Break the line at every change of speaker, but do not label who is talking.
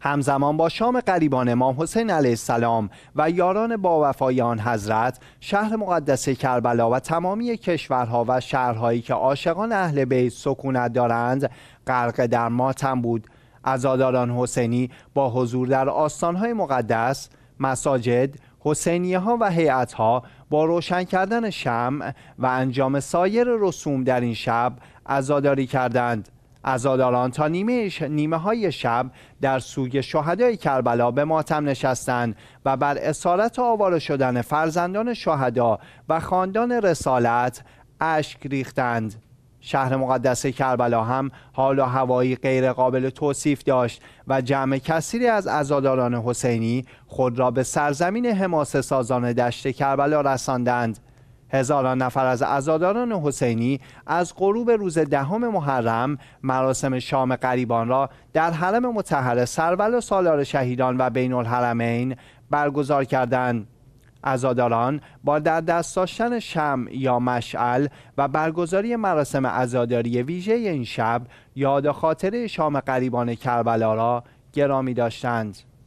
همزمان با شام قریبان ما حسین علیه السلام و یاران با وفای آن حضرت شهر مقدس کربلا و تمامی کشورها و شهرهایی که عاشقان اهل بیت سکونت دارند غرق در ماتم بود عزاداران حسینی با حضور در آستانهای مقدس مساجد حسینیه ها و هیئت ها با روشن کردن شمع و انجام سایر رسوم در این شب عزاداری کردند عزاداران تا نیمه, نیمه های شب در سوی شهدای کربلا به ماتم نشستند و بر اسارت آوار شدن فرزندان شهدا و خاندان رسالت اشک ریختند شهر مقدس کربلا هم حال و هوایی غیر قابل توصیف داشت و جمع کثیری از ازاداران حسینی خود را به سرزمین حماسه سازان دشت کربلا رساندند هزاران نفر از عزاداران حسینی از غروب روز دهم محرم مراسم شام قریبان را در حرم متحر سرول سالار شهیدان و بین الحرمین برگزار کردند. عزاداران با در دست داشتن شم یا مشعل و برگزاری مراسم عزاداری ویژه این شب یاد خاطره شام قریبان کربلا را گرامی داشتند.